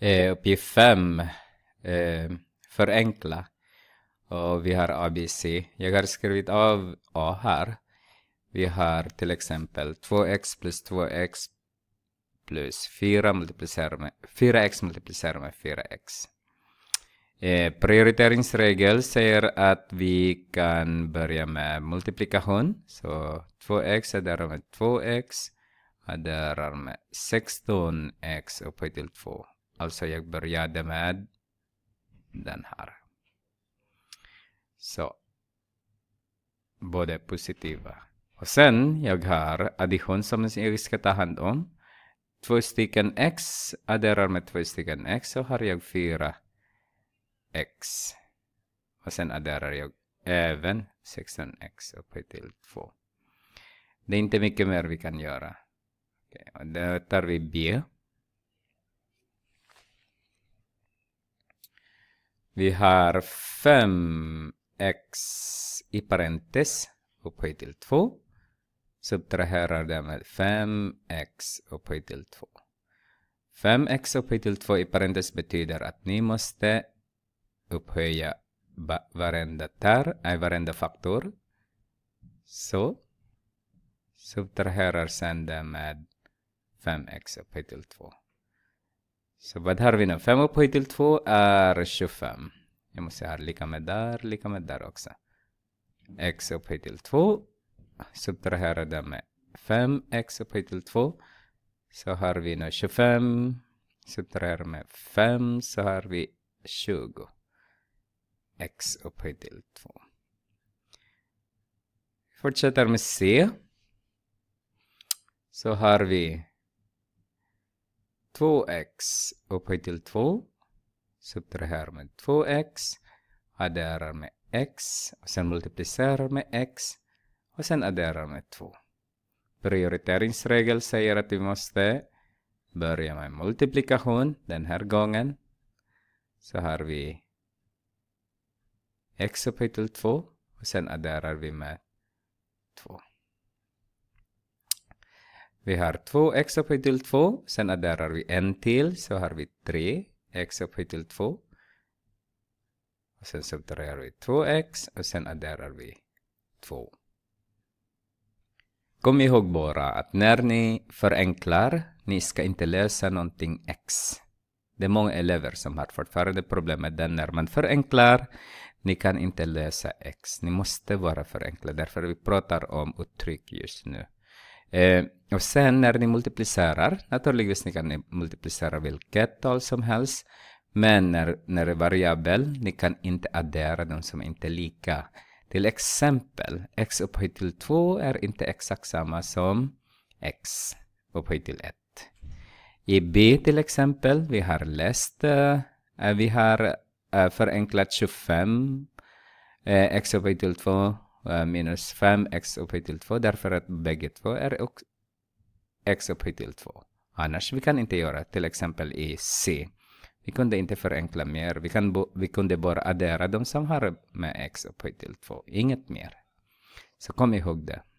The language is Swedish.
eh, uppgift 5, eh, förenkla. Och vi har ABC. Jag har skrivit av A här. Vi har till exempel 2x plus 2x plus 4 multiplicerar med 4x multiplicerar med 4x. Eh, prioriteringsregel säger att vi kan börja med multiplikation. Så 2x är med 2x adderar med 16x upphöjt till 2. Alltså jag började med den här. Så både positiva. Och sen jag har addition som jag ska ta hand om. Två stycken x adderar med två stycken x så har jag fyra x. Och sen adderar jag även 16x uppe till 2. Det är inte mycket mer vi kan göra. Okay. Och då tar vi b. Vi har 5x i parentes upphöjt till 2. Subtraherar det med 5x upphöjt till 2. 5x upphöjt till 2 i parentes betyder att ni måste upphöja varenda tar, varenda faktor. Så. Subtraherar sen det med 5x upphöjt till 2. Så vad har vi nu? 5 upphöjt till 2 är 25. Jag måste ha lika med där, lika med där också. x upphöjt till 2. Subtrahera det med 5x upphöjt till 2. Så har vi nu 25. Subtrahera med 5 så har vi 20. x upphöjt till 2. Fortsätter med c. Så har vi 2x upphöjt till 2. Subtraherar med 2x. Adderar med x. Och sen multiplicerar med x. Och sen adderar med 2. Prioriteringens säger att vi måste börja med multiplikation den här gången. Så har vi x upphöjt till 2 och sen adderar vi med 2. Vi har två x upphöjt till 2, sen adderar vi en till så har vi 3x upphöjt till 2. Och sen subtraherar vi 2x och sen adderar vi 2. Kom ihåg bara att när ni förenklar, ni ska inte lösa någonting x. Det är många elever som har fortfarande problem med det. när man förenklar. Ni kan inte lösa x. Ni måste vara förenklade. Därför vi pratar om uttryck just nu. Eh, och sen när ni multiplicerar, naturligtvis ni kan ni multiplicera vilket tal som helst, men när, när det är variabel, ni kan inte addera de som inte är lika. Till exempel, x upphöjt till 2 är inte exakt samma som x upphöjt till 1. I B till exempel, vi har läst, uh, vi har uh, förenklat 25, uh, eh, x upphöjt till 2 Eh, minus 5x upphöjt till 2 därför att bägge två är x upphöjt till 2. Annars vi kan inte göra till exempel i C. Vi kunde inte förenkla mer. Vi, kan vi kunde bara addera de som har med x upphöjt till 2. Inget mer. Så kom ihåg det.